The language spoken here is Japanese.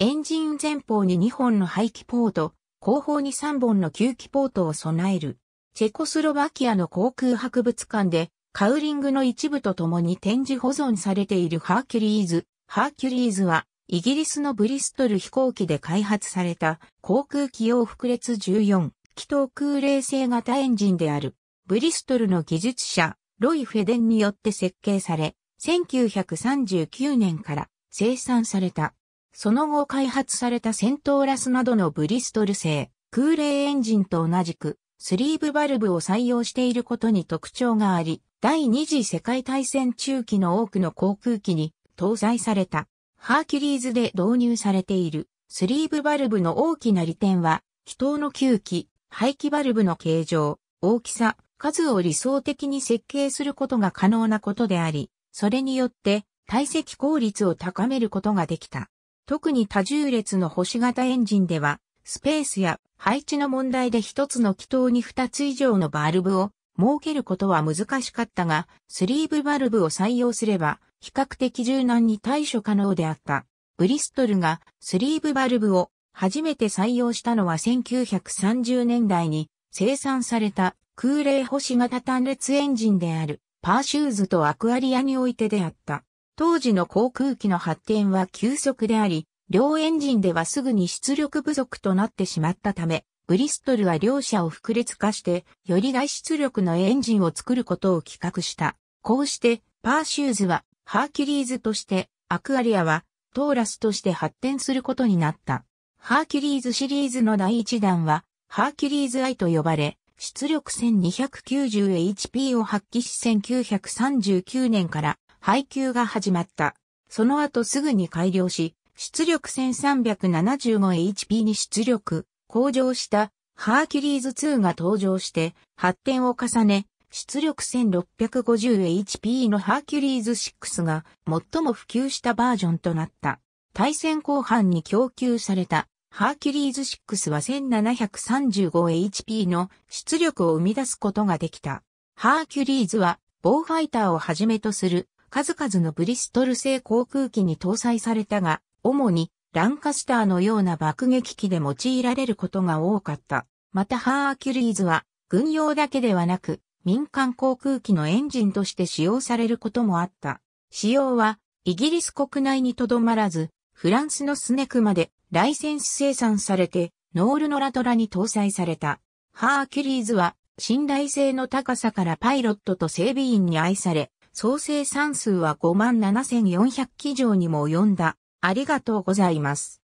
エンジン前方に2本の排気ポート、後方に3本の吸気ポートを備える。チェコスロバキアの航空博物館で、カウリングの一部と共に展示保存されているハーキュリーズ。ハーキュリーズは、イギリスのブリストル飛行機で開発された航空機用複列14気筒空冷製型エンジンである。ブリストルの技術者、ロイ・フェデンによって設計され、1939年から生産された。その後開発されたセントーラスなどのブリストル製、空冷エンジンと同じく、スリーブバルブを採用していることに特徴があり、第二次世界大戦中期の多くの航空機に搭載された、ハーキュリーズで導入されている、スリーブバルブの大きな利点は、気筒の吸気、排気バルブの形状、大きさ、数を理想的に設計することが可能なことであり、それによって、体積効率を高めることができた。特に多重列の星型エンジンでは、スペースや配置の問題で一つの気筒に二つ以上のバルブを設けることは難しかったが、スリーブバルブを採用すれば、比較的柔軟に対処可能であった。ブリストルがスリーブバルブを初めて採用したのは1930年代に生産された空冷星型単列エンジンであるパーシューズとアクアリアにおいてであった。当時の航空機の発展は急速であり、両エンジンではすぐに出力不足となってしまったため、ブリストルは両者を複列化して、より外出力のエンジンを作ることを企画した。こうして、パーシューズは、ハーキュリーズとして、アクアリアは、トーラスとして発展することになった。ハーキュリーズシリーズの第一弾は、ハーキュリーズ I と呼ばれ、出力 1290HP を発揮し1939年から配給が始まった。その後すぐに改良し、出力 1375HP に出力、向上したハーキュリーズ2が登場して発展を重ね、出力 1650HP のハーキュリーズ6が最も普及したバージョンとなった。対戦後半に供給されたハーキュリーズ6は 1735HP の出力を生み出すことができた。ハーキュリーズは、ボーファイターをはじめとする数々のブリストル製航空機に搭載されたが、主にランカスターのような爆撃機で用いられることが多かった。またハーキュリーズは軍用だけではなく民間航空機のエンジンとして使用されることもあった。使用はイギリス国内にとどまらずフランスのスネクまでライセンス生産されてノールノラトラに搭載された。ハーキュリーズは信頼性の高さからパイロットと整備員に愛され総生産数は5万7400機上にも及んだ。ありがとうございます。